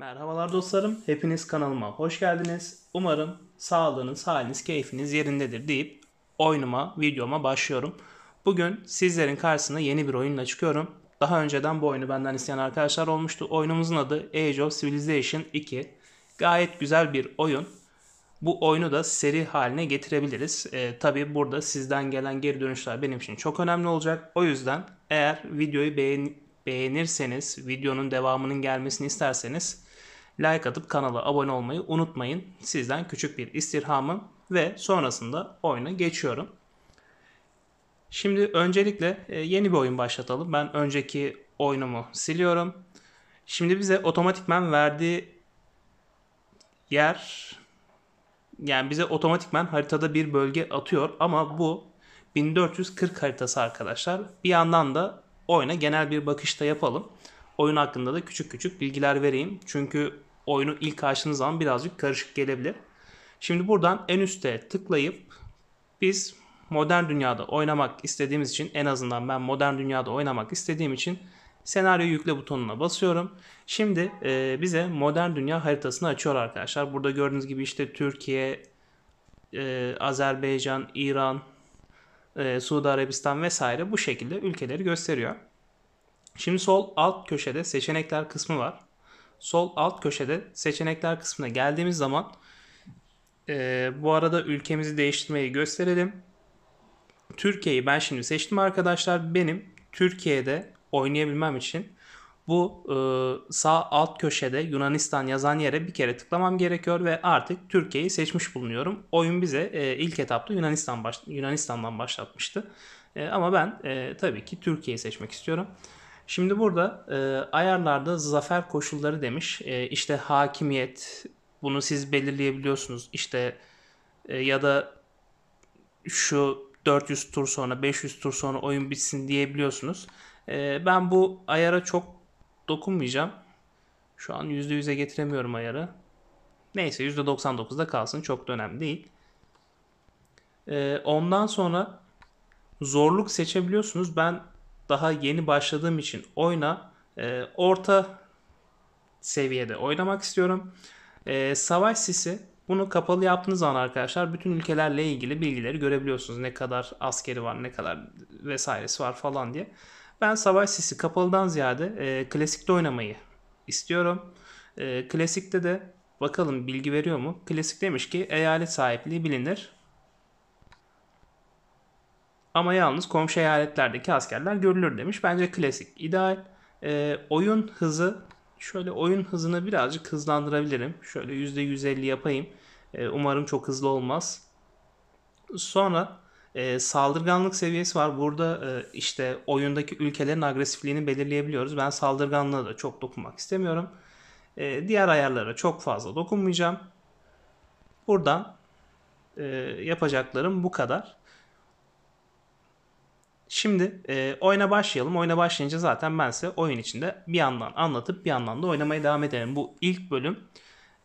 Merhabalar dostlarım, hepiniz kanalıma hoş geldiniz. Umarım sağlığınız, haliniz, keyfiniz yerindedir deyip oyunuma, videoma başlıyorum. Bugün sizlerin karşısına yeni bir oyunla çıkıyorum. Daha önceden bu oyunu benden isteyen arkadaşlar olmuştu. Oyunumuzun adı Age of Civilization 2. Gayet güzel bir oyun. Bu oyunu da seri haline getirebiliriz. E, ee, Tabi burada sizden gelen geri dönüşler benim için çok önemli olacak. O yüzden eğer videoyu beğen beğenirseniz, videonun devamının gelmesini isterseniz like atıp kanala abone olmayı unutmayın. Sizden küçük bir istirhamım ve sonrasında oyuna geçiyorum. Şimdi öncelikle e, yeni bir oyun başlatalım. Ben önceki oyunumu siliyorum. Şimdi bize otomatikmen verdiği yer yani bize otomatikmen haritada bir bölge atıyor ama bu 1440 haritası arkadaşlar. Bir yandan da oyuna genel bir bakışta yapalım. Oyun hakkında da küçük küçük bilgiler vereyim. Çünkü oyunu ilk açtığınız zaman birazcık karışık gelebilir. Şimdi buradan en üste tıklayıp biz modern dünyada oynamak istediğimiz için en azından ben modern dünyada oynamak istediğim için senaryo yükle butonuna basıyorum. Şimdi e, bize modern dünya haritasını açıyor arkadaşlar. Burada gördüğünüz gibi işte Türkiye, e, Azerbaycan, İran, e, Suudi Arabistan vesaire bu şekilde ülkeleri gösteriyor. Şimdi sol alt köşede seçenekler kısmı var sol alt köşede seçenekler kısmına geldiğimiz zaman e, bu arada ülkemizi değiştirmeyi gösterelim. Türkiye'yi ben şimdi seçtim arkadaşlar. Benim Türkiye'de oynayabilmem için bu e, sağ alt köşede Yunanistan yazan yere bir kere tıklamam gerekiyor ve artık Türkiye'yi seçmiş bulunuyorum. Oyun bize e, ilk etapta Yunanistan baş, Yunanistan'dan başlatmıştı. E, ama ben e, tabii ki Türkiye'yi seçmek istiyorum. Şimdi burada e, ayarlarda zafer koşulları demiş. E, işte hakimiyet bunu siz belirleyebiliyorsunuz. İşte e, ya da şu 400 tur sonra 500 tur sonra oyun bitsin diyebiliyorsunuz. E, ben bu ayara çok dokunmayacağım. Şu an %100'e getiremiyorum ayarı. Neyse %99'da kalsın çok da önemli değil. E, ondan sonra zorluk seçebiliyorsunuz. Ben daha yeni başladığım için oyna e, orta seviyede oynamak istiyorum. E, savaş sisi bunu kapalı yaptığınız zaman arkadaşlar bütün ülkelerle ilgili bilgileri görebiliyorsunuz. Ne kadar askeri var, ne kadar vesairesi var falan diye. Ben savaş sisi kapalıdan ziyade e, klasikte oynamayı istiyorum. E, klasikte de bakalım bilgi veriyor mu? Klasik demiş ki eyalet sahipliği bilinir. Ama yalnız komşu eyaletlerdeki askerler görülür demiş. Bence klasik, ideal. E, oyun hızı, şöyle oyun hızını birazcık hızlandırabilirim. Şöyle %150 yapayım. E, umarım çok hızlı olmaz. Sonra e, saldırganlık seviyesi var. Burada e, işte oyundaki ülkelerin agresifliğini belirleyebiliyoruz. Ben saldırganlığa da çok dokunmak istemiyorum. E, diğer ayarlara çok fazla dokunmayacağım. Buradan e, yapacaklarım bu kadar. Şimdi e, oyuna başlayalım. Oyuna başlayınca zaten ben size oyun içinde bir yandan anlatıp bir yandan da oynamaya devam edelim. Bu ilk bölüm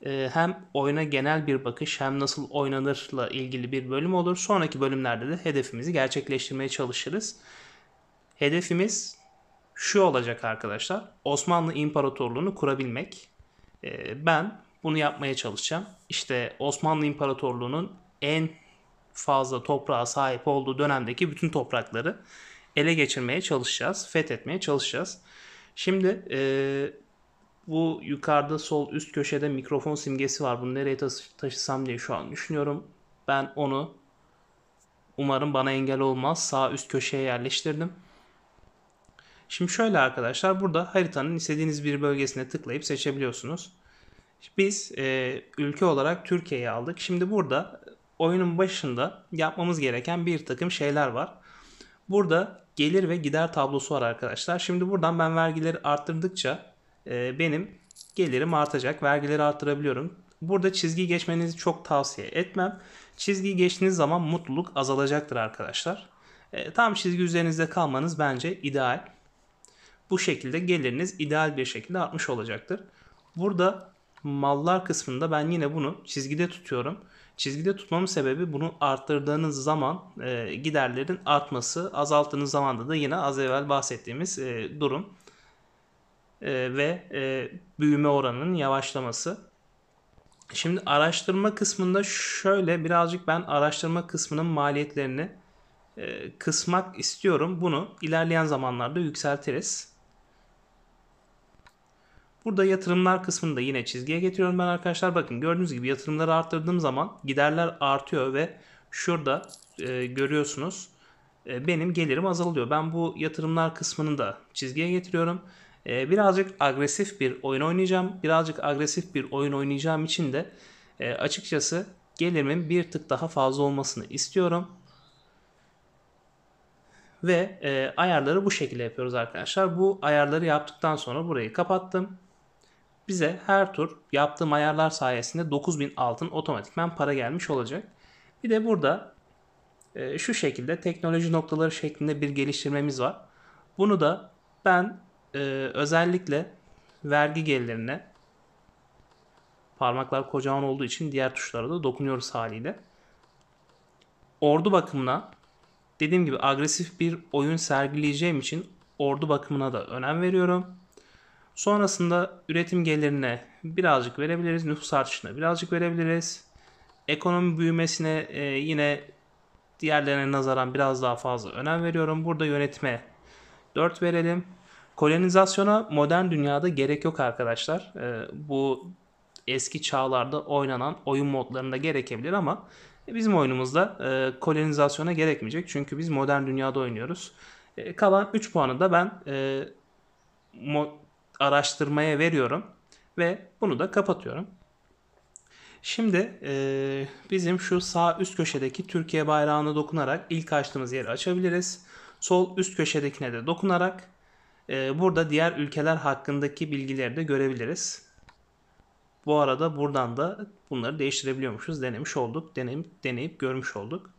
e, hem oyuna genel bir bakış hem nasıl oynanırla ilgili bir bölüm olur. Sonraki bölümlerde de hedefimizi gerçekleştirmeye çalışırız. Hedefimiz şu olacak arkadaşlar. Osmanlı İmparatorluğunu kurabilmek. E, ben bunu yapmaya çalışacağım. İşte Osmanlı İmparatorluğu'nun en fazla toprağa sahip olduğu dönemdeki bütün toprakları ele geçirmeye çalışacağız, fethetmeye çalışacağız. Şimdi e, bu yukarıda sol üst köşede mikrofon simgesi var. Bunu nereye taşı- taşısam diye şu an düşünüyorum. Ben onu umarım bana engel olmaz sağ üst köşeye yerleştirdim. Şimdi şöyle arkadaşlar burada haritanın istediğiniz bir bölgesine tıklayıp seçebiliyorsunuz. Biz e, ülke olarak Türkiye'yi aldık. Şimdi burada oyunun başında yapmamız gereken bir takım şeyler var. Burada gelir ve gider tablosu var arkadaşlar. Şimdi buradan ben vergileri arttırdıkça e, benim gelirim artacak. Vergileri arttırabiliyorum. Burada çizgi geçmenizi çok tavsiye etmem. Çizgi geçtiğiniz zaman mutluluk azalacaktır arkadaşlar. E, tam çizgi üzerinizde kalmanız bence ideal. Bu şekilde geliriniz ideal bir şekilde artmış olacaktır. Burada mallar kısmında ben yine bunu çizgide tutuyorum. Çizgide tutmamın sebebi bunu arttırdığınız zaman e, giderlerin artması, azalttığınız zaman da yine az evvel bahsettiğimiz e, durum e, ve e, büyüme oranının yavaşlaması. Şimdi araştırma kısmında şöyle birazcık ben araştırma kısmının maliyetlerini e, kısmak istiyorum. Bunu ilerleyen zamanlarda yükseltiriz. Burada yatırımlar kısmında yine çizgiye getiriyorum ben arkadaşlar. Bakın gördüğünüz gibi yatırımları arttırdığım zaman giderler artıyor ve şurada e, görüyorsunuz e, benim gelirim azalıyor. Ben bu yatırımlar kısmını da çizgiye getiriyorum. E, birazcık agresif bir oyun oynayacağım. Birazcık agresif bir oyun oynayacağım için de e, açıkçası gelirimin bir tık daha fazla olmasını istiyorum. Ve e, ayarları bu şekilde yapıyoruz arkadaşlar. Bu ayarları yaptıktan sonra burayı kapattım bize her tur yaptığım ayarlar sayesinde 9000 altın otomatikmen para gelmiş olacak. Bir de burada e, şu şekilde teknoloji noktaları şeklinde bir geliştirmemiz var. Bunu da ben e, özellikle vergi gelirine parmaklar kocaman olduğu için diğer tuşlara da dokunuyoruz haliyle. Ordu bakımına dediğim gibi agresif bir oyun sergileyeceğim için ordu bakımına da önem veriyorum. Sonrasında üretim gelirine birazcık verebiliriz. Nüfus artışına birazcık verebiliriz. Ekonomi büyümesine e, yine diğerlerine nazaran biraz daha fazla önem veriyorum. Burada yönetime 4 verelim. Kolonizasyona modern dünyada gerek yok arkadaşlar. E, bu eski çağlarda oynanan oyun modlarında gerekebilir ama bizim oyunumuzda e, kolonizasyona gerekmeyecek. Çünkü biz modern dünyada oynuyoruz. E, kalan 3 puanı da ben e, araştırmaya veriyorum ve bunu da kapatıyorum. Şimdi e, bizim şu sağ üst köşedeki Türkiye bayrağına dokunarak ilk açtığımız yeri açabiliriz. Sol üst köşedekine de dokunarak e, burada diğer ülkeler hakkındaki bilgileri de görebiliriz. Bu arada buradan da bunları değiştirebiliyormuşuz. Denemiş olduk. Deneyip, deneyip görmüş olduk.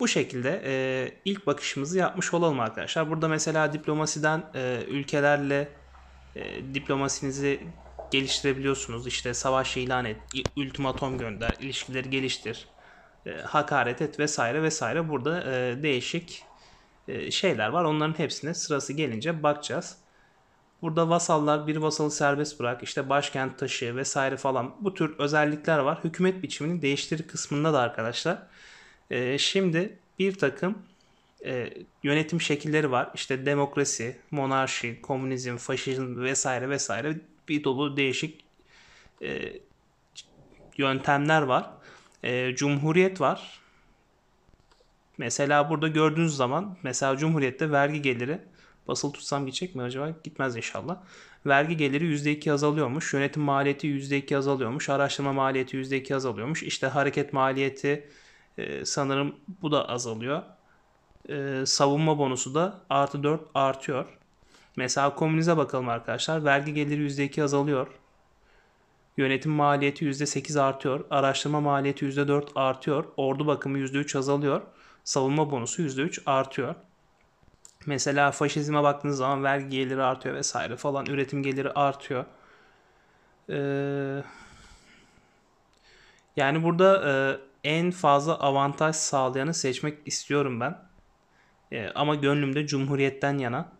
Bu şekilde e, ilk bakışımızı yapmış olalım arkadaşlar. Burada mesela diplomasiden e, ülkelerle e, diplomasinizi geliştirebiliyorsunuz. İşte savaş ilan et, ultimatom gönder, ilişkileri geliştir, e, hakaret et vesaire vesaire. Burada e, değişik e, şeyler var. Onların hepsine sırası gelince bakacağız. Burada vasallar bir vasalı serbest bırak, işte başkent taşı vesaire falan bu tür özellikler var. Hükümet biçimini değiştir kısmında da arkadaşlar e, şimdi bir takım e, yönetim şekilleri var. İşte demokrasi, monarşi, komünizm, faşizm vesaire vesaire bir dolu değişik e, yöntemler var. E, cumhuriyet var. Mesela burada gördüğünüz zaman mesela Cumhuriyet'te vergi geliri basılı tutsam gidecek mi acaba? Gitmez inşallah. Vergi geliri %2 azalıyormuş. Yönetim maliyeti %2 azalıyormuş. Araştırma maliyeti %2 azalıyormuş. İşte hareket maliyeti e, sanırım bu da azalıyor. E, savunma bonusu da artı 4 artıyor. Mesela komünize bakalım arkadaşlar. Vergi geliri %2 azalıyor. Yönetim maliyeti %8 artıyor. Araştırma maliyeti %4 artıyor. Ordu bakımı %3 azalıyor. Savunma bonusu %3 artıyor. Mesela faşizme baktığınız zaman vergi geliri artıyor vesaire falan. Üretim geliri artıyor. Ee, yani burada e, en fazla avantaj sağlayanı seçmek istiyorum ben. E, ama gönlümde Cumhuriyet'ten yana.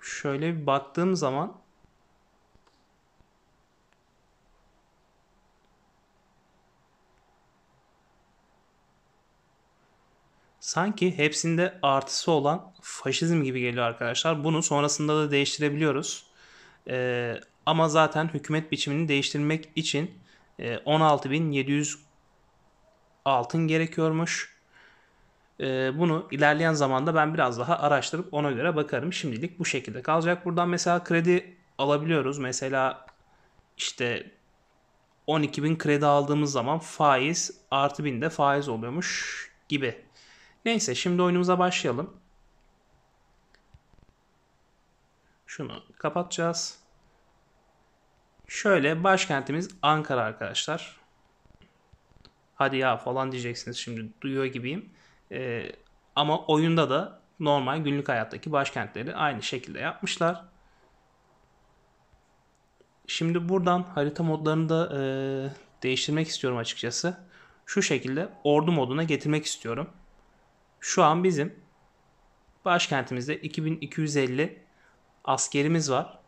Şöyle bir baktığım zaman sanki hepsinde artısı olan faşizm gibi geliyor arkadaşlar. Bunu sonrasında da değiştirebiliyoruz. Ee, ama zaten hükümet biçimini değiştirmek için e, 16.700 altın gerekiyormuş. E, bunu ilerleyen zamanda ben biraz daha araştırıp ona göre bakarım. Şimdilik bu şekilde kalacak. Buradan mesela kredi alabiliyoruz. Mesela işte 12.000 kredi aldığımız zaman faiz artı 1000 de faiz oluyormuş gibi. Neyse şimdi oyunumuza başlayalım. Şunu kapatacağız. Şöyle başkentimiz Ankara arkadaşlar. Hadi ya falan diyeceksiniz şimdi duyuyor gibiyim. Ee, ama oyunda da normal günlük hayattaki başkentleri aynı şekilde yapmışlar. Şimdi buradan harita modlarını da e, değiştirmek istiyorum açıkçası. Şu şekilde ordu moduna getirmek istiyorum. Şu an bizim başkentimizde 2250 askerimiz var.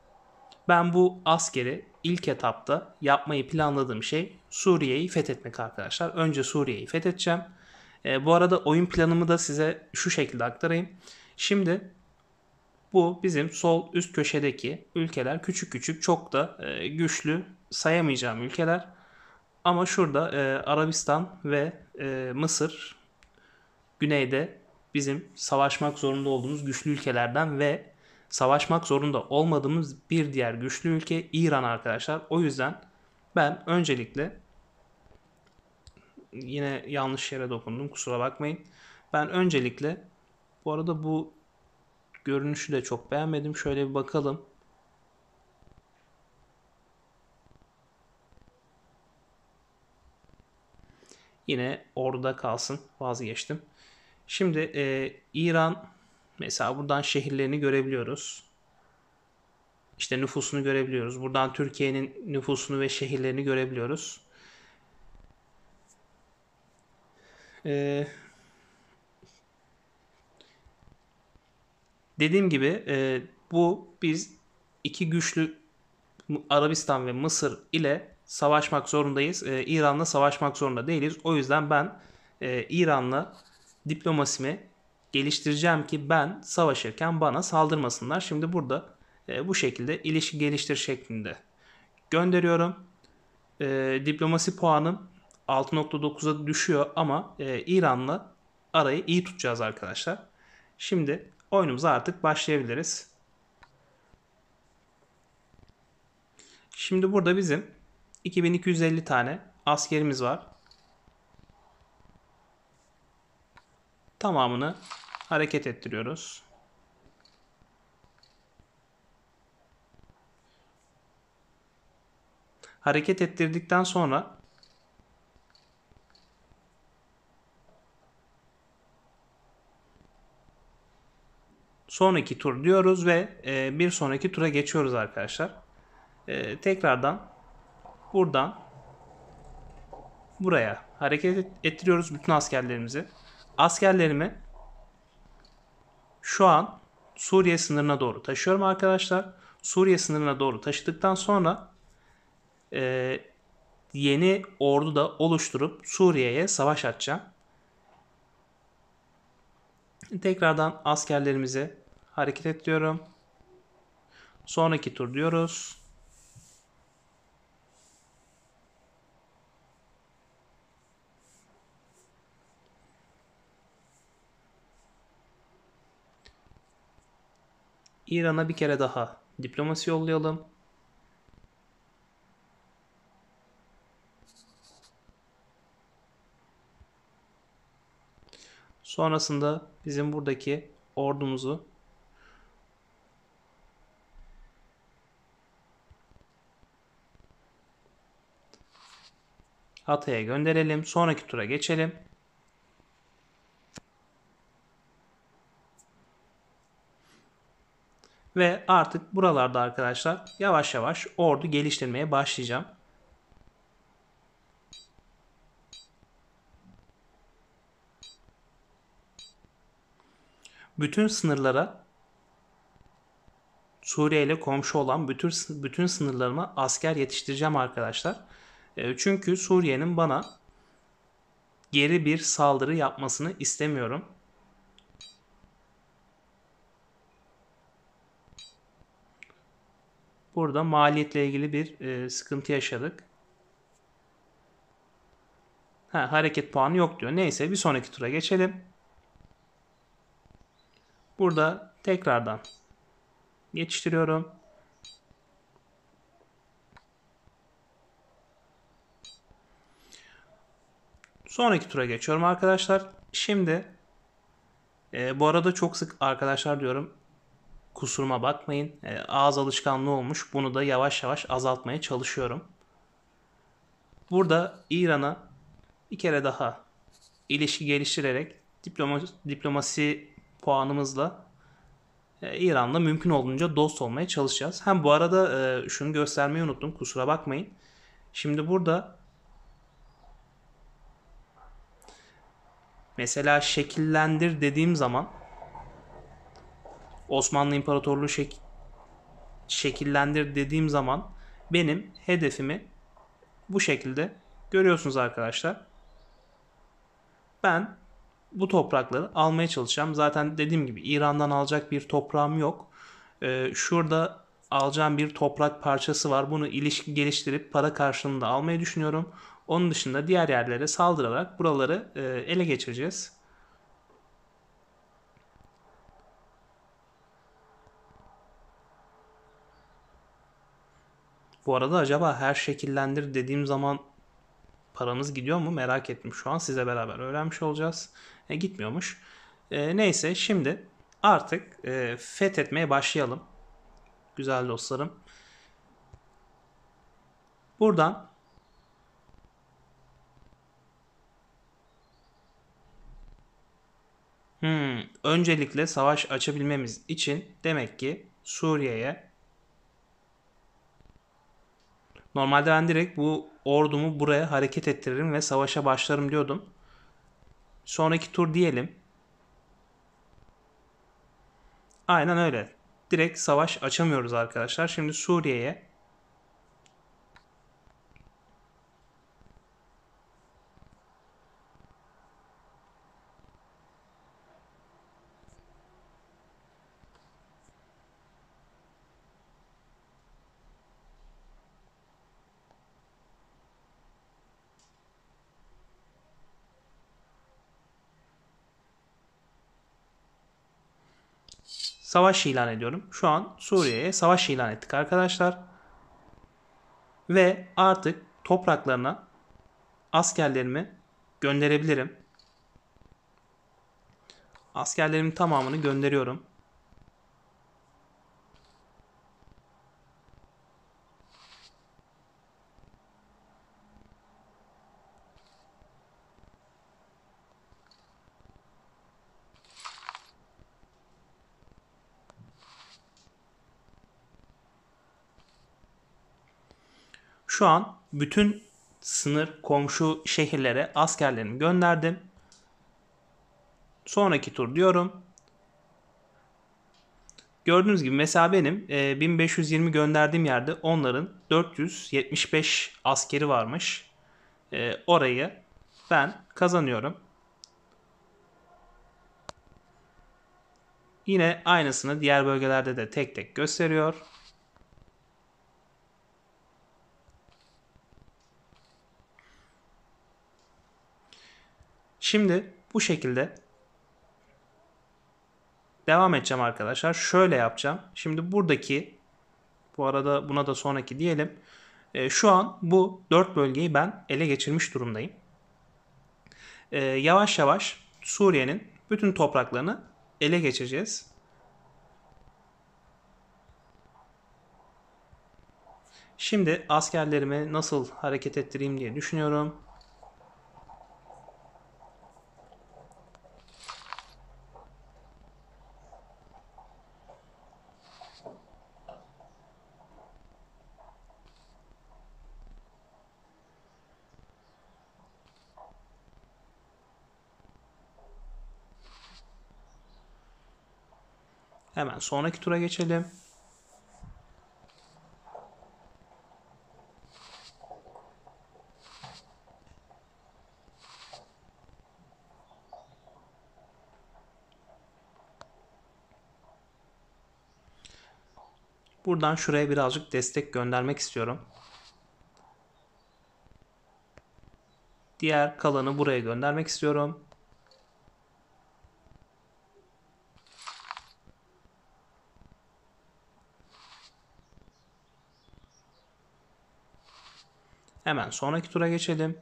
Ben bu askeri ilk etapta yapmayı planladığım şey Suriye'yi fethetmek arkadaşlar. Önce Suriye'yi fethedeceğim. E, bu arada oyun planımı da size şu şekilde aktarayım. Şimdi bu bizim sol üst köşedeki ülkeler küçük küçük çok da e, güçlü sayamayacağım ülkeler. Ama şurada e, Arabistan ve e, Mısır güneyde bizim savaşmak zorunda olduğumuz güçlü ülkelerden ve savaşmak zorunda olmadığımız bir diğer güçlü ülke İran arkadaşlar. O yüzden ben öncelikle yine yanlış yere dokundum kusura bakmayın. Ben öncelikle bu arada bu görünüşü de çok beğenmedim. Şöyle bir bakalım. Yine orada kalsın. Vazgeçtim. Şimdi e, İran mesela buradan şehirlerini görebiliyoruz. İşte nüfusunu görebiliyoruz. Buradan Türkiye'nin nüfusunu ve şehirlerini görebiliyoruz. Ee, dediğim gibi e, bu biz iki güçlü Arabistan ve Mısır ile savaşmak zorundayız. Ee, İran'la savaşmak zorunda değiliz. O yüzden ben e, İran'la diplomasimi geliştireceğim ki ben savaşırken bana saldırmasınlar. Şimdi burada e, bu şekilde ilişki geliştir şeklinde gönderiyorum. E, diplomasi puanım 6.9'a düşüyor ama e, İran'la arayı iyi tutacağız arkadaşlar. Şimdi oyunumuza artık başlayabiliriz. Şimdi burada bizim 2250 tane askerimiz var. tamamını hareket ettiriyoruz. Hareket ettirdikten sonra sonraki tur diyoruz ve e, bir sonraki tura geçiyoruz arkadaşlar. E, tekrardan buradan buraya hareket ettiriyoruz bütün askerlerimizi askerlerimi şu an Suriye sınırına doğru taşıyorum arkadaşlar. Suriye sınırına doğru taşıdıktan sonra e, yeni ordu da oluşturup Suriye'ye savaş açacağım. Tekrardan askerlerimizi hareket ediyorum. Sonraki tur diyoruz. İran'a bir kere daha diplomasi yollayalım. Sonrasında bizim buradaki ordumuzu Hatay'a gönderelim. Sonraki tura geçelim. Ve artık buralarda arkadaşlar yavaş yavaş ordu geliştirmeye başlayacağım. Bütün sınırlara Suriye ile komşu olan bütün, bütün sınırlarıma asker yetiştireceğim arkadaşlar. E, çünkü Suriye'nin bana geri bir saldırı yapmasını istemiyorum. Burada maliyetle ilgili bir e, sıkıntı yaşadık. Ha, hareket puanı yok diyor. Neyse bir sonraki tura geçelim. Burada tekrardan geçiştiriyorum. Sonraki tura geçiyorum arkadaşlar. Şimdi e, bu arada çok sık arkadaşlar diyorum Kusuruma bakmayın. E, ağız alışkanlığı olmuş. Bunu da yavaş yavaş azaltmaya çalışıyorum. Burada İran'a bir kere daha ilişki geliştirerek diploma, diplomasi puanımızla e, İran'la mümkün olduğunca dost olmaya çalışacağız. Hem bu arada e, şunu göstermeyi unuttum. Kusura bakmayın. Şimdi burada mesela şekillendir dediğim zaman Osmanlı İmparatorluğu şek şekillendir dediğim zaman benim hedefimi bu şekilde görüyorsunuz arkadaşlar. Ben bu toprakları almaya çalışacağım. Zaten dediğim gibi İran'dan alacak bir toprağım yok. Ee, şurada alacağım bir toprak parçası var. Bunu ilişki geliştirip para karşılığında almayı düşünüyorum. Onun dışında diğer yerlere saldırarak buraları e, ele geçireceğiz. Bu arada acaba her şekillendir dediğim zaman paramız gidiyor mu merak etmiş Şu an size beraber öğrenmiş olacağız. E, gitmiyormuş. E, neyse şimdi artık e, fethetmeye başlayalım. Güzel dostlarım. Buradan Hmm, öncelikle savaş açabilmemiz için demek ki Suriye'ye Normalde ben direkt bu ordumu buraya hareket ettiririm ve savaşa başlarım diyordum. Sonraki tur diyelim. Aynen öyle. Direkt savaş açamıyoruz arkadaşlar. Şimdi Suriye'ye savaş ilan ediyorum. Şu an Suriye'ye savaş ilan ettik arkadaşlar. Ve artık topraklarına askerlerimi gönderebilirim. Askerlerimin tamamını gönderiyorum. Şu an bütün sınır komşu şehirlere askerlerimi gönderdim. Sonraki tur diyorum. Gördüğünüz gibi mesela benim 1520 e, gönderdiğim yerde onların 475 askeri varmış. E, orayı ben kazanıyorum. Yine aynısını diğer bölgelerde de tek tek gösteriyor. Şimdi bu şekilde devam edeceğim arkadaşlar. Şöyle yapacağım. Şimdi buradaki bu arada buna da sonraki diyelim. E, şu an bu dört bölgeyi ben ele geçirmiş durumdayım. E, yavaş yavaş Suriye'nin bütün topraklarını ele geçireceğiz. Şimdi askerlerimi nasıl hareket ettireyim diye düşünüyorum. Hemen sonraki tura geçelim. Buradan şuraya birazcık destek göndermek istiyorum. Diğer kalanı buraya göndermek istiyorum. Hemen sonraki tura geçelim.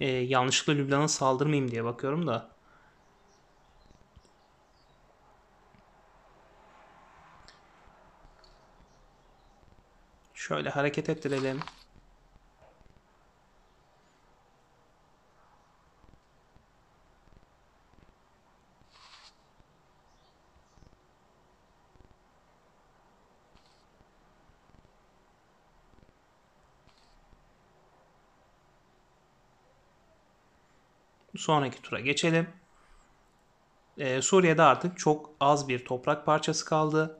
Ee, yanlışlıkla Lübnan'a saldırmayayım diye bakıyorum da. Şöyle hareket ettirelim. Sonraki tura geçelim. Ee, Suriye'de artık çok az bir toprak parçası kaldı.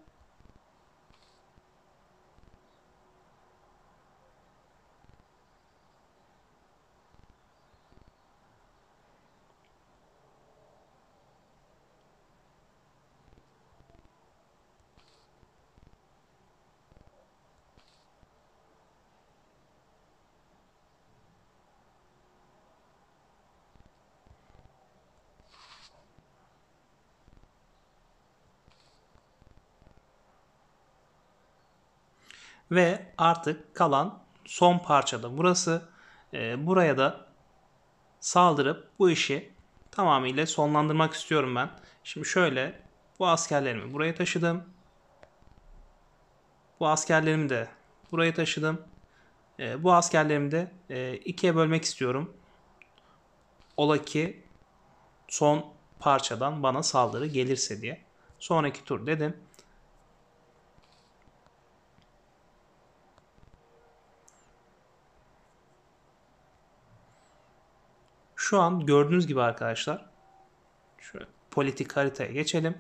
Ve artık kalan son parçada burası. E, buraya da saldırıp bu işi tamamıyla sonlandırmak istiyorum ben. Şimdi şöyle bu askerlerimi buraya taşıdım. Bu askerlerimi de buraya taşıdım. E, bu askerlerimi de e, ikiye bölmek istiyorum. Ola ki son parçadan bana saldırı gelirse diye. Sonraki tur dedim. Şu an gördüğünüz gibi arkadaşlar şöyle politik haritaya geçelim.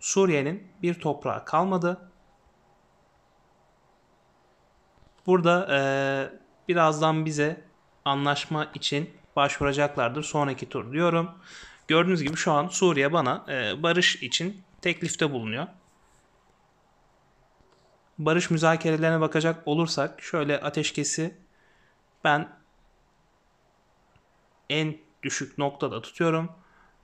Suriye'nin bir toprağı kalmadı. Burada e, birazdan bize anlaşma için başvuracaklardır sonraki tur diyorum. Gördüğünüz gibi şu an Suriye bana e, barış için teklifte bulunuyor. Barış müzakerelerine bakacak olursak şöyle ateşkesi ben en düşük noktada tutuyorum.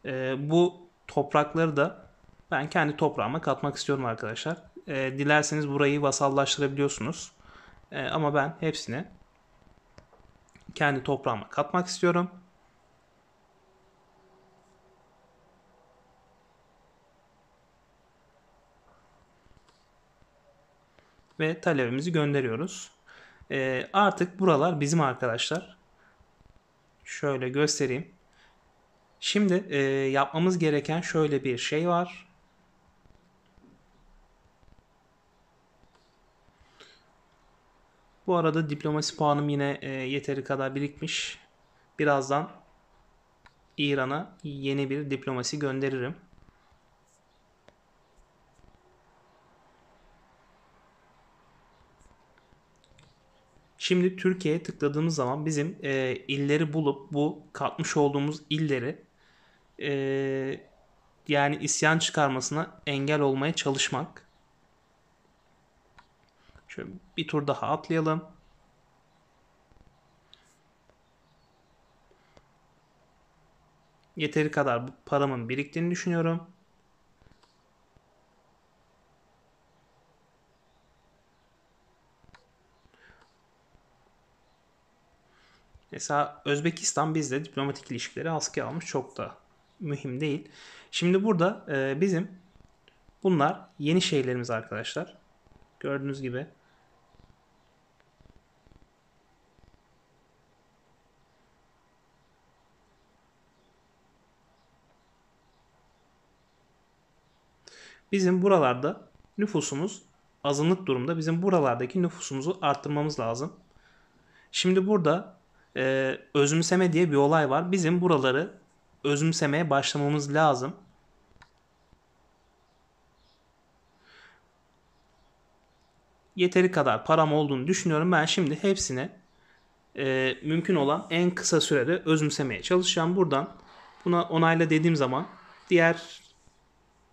E, bu toprakları da ben kendi toprağıma katmak istiyorum arkadaşlar. E, dilerseniz burayı vasallaştırabiliyorsunuz. E, ama ben hepsini kendi toprağıma katmak istiyorum. Ve talebimizi gönderiyoruz. E, artık buralar bizim arkadaşlar. Şöyle göstereyim. Şimdi e, yapmamız gereken şöyle bir şey var. Bu arada diplomasi puanım yine e, yeteri kadar birikmiş. Birazdan İran'a yeni bir diplomasi gönderirim. Şimdi Türkiye'ye tıkladığımız zaman bizim e, illeri bulup bu katmış olduğumuz illeri e, yani isyan çıkarmasına engel olmaya çalışmak. Şöyle bir tur daha atlayalım. Yeteri kadar paramın biriktiğini düşünüyorum. Mesela Özbekistan bizde diplomatik ilişkileri askıya almış çok da mühim değil. Şimdi burada e, bizim bunlar yeni şehirlerimiz arkadaşlar. Gördüğünüz gibi Bizim buralarda nüfusumuz azınlık durumda. Bizim buralardaki nüfusumuzu arttırmamız lazım. Şimdi burada e, özümseme diye bir olay var. Bizim buraları özümsemeye başlamamız lazım. Yeteri kadar param olduğunu düşünüyorum. Ben şimdi hepsini e, mümkün olan en kısa sürede özümsemeye çalışacağım. Buradan buna onayla dediğim zaman diğer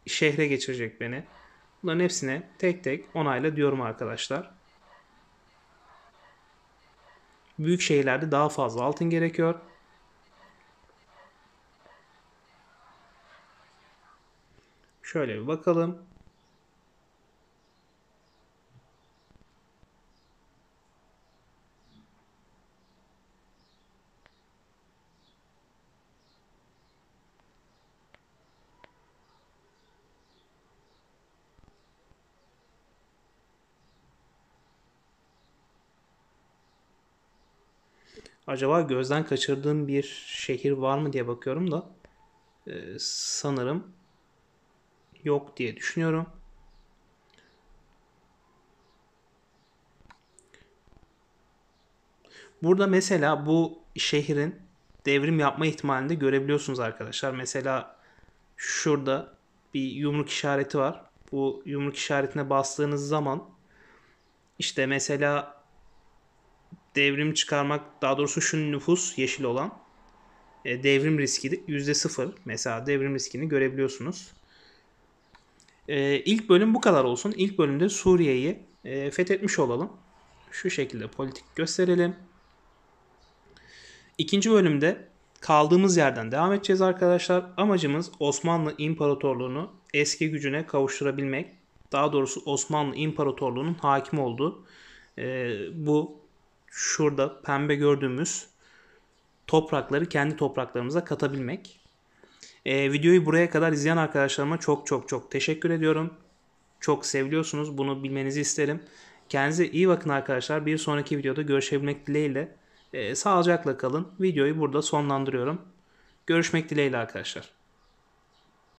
şehre geçirecek beni. Bunların hepsine tek tek onayla diyorum arkadaşlar büyük şehirlerde daha fazla altın gerekiyor. Şöyle bir bakalım. acaba gözden kaçırdığım bir şehir var mı diye bakıyorum da e, sanırım yok diye düşünüyorum. Burada mesela bu şehrin devrim yapma ihtimalini de görebiliyorsunuz arkadaşlar. Mesela şurada bir yumruk işareti var. Bu yumruk işaretine bastığınız zaman işte mesela devrim çıkarmak daha doğrusu şu nüfus yeşil olan e, devrim riski yüzde sıfır mesela devrim riskini görebiliyorsunuz. E, ilk bölüm bu kadar olsun. İlk bölümde Suriye'yi e, fethetmiş olalım. Şu şekilde politik gösterelim. İkinci bölümde kaldığımız yerden devam edeceğiz arkadaşlar. Amacımız Osmanlı İmparatorluğunu eski gücüne kavuşturabilmek. Daha doğrusu Osmanlı İmparatorluğu'nun hakim olduğu e, bu şurada pembe gördüğümüz toprakları kendi topraklarımıza katabilmek. Ee, videoyu buraya kadar izleyen arkadaşlarıma çok çok çok teşekkür ediyorum. Çok seviyorsunuz Bunu bilmenizi isterim. Kendinize iyi bakın arkadaşlar. Bir sonraki videoda görüşebilmek dileğiyle. Ee, sağlıcakla kalın. Videoyu burada sonlandırıyorum. Görüşmek dileğiyle arkadaşlar.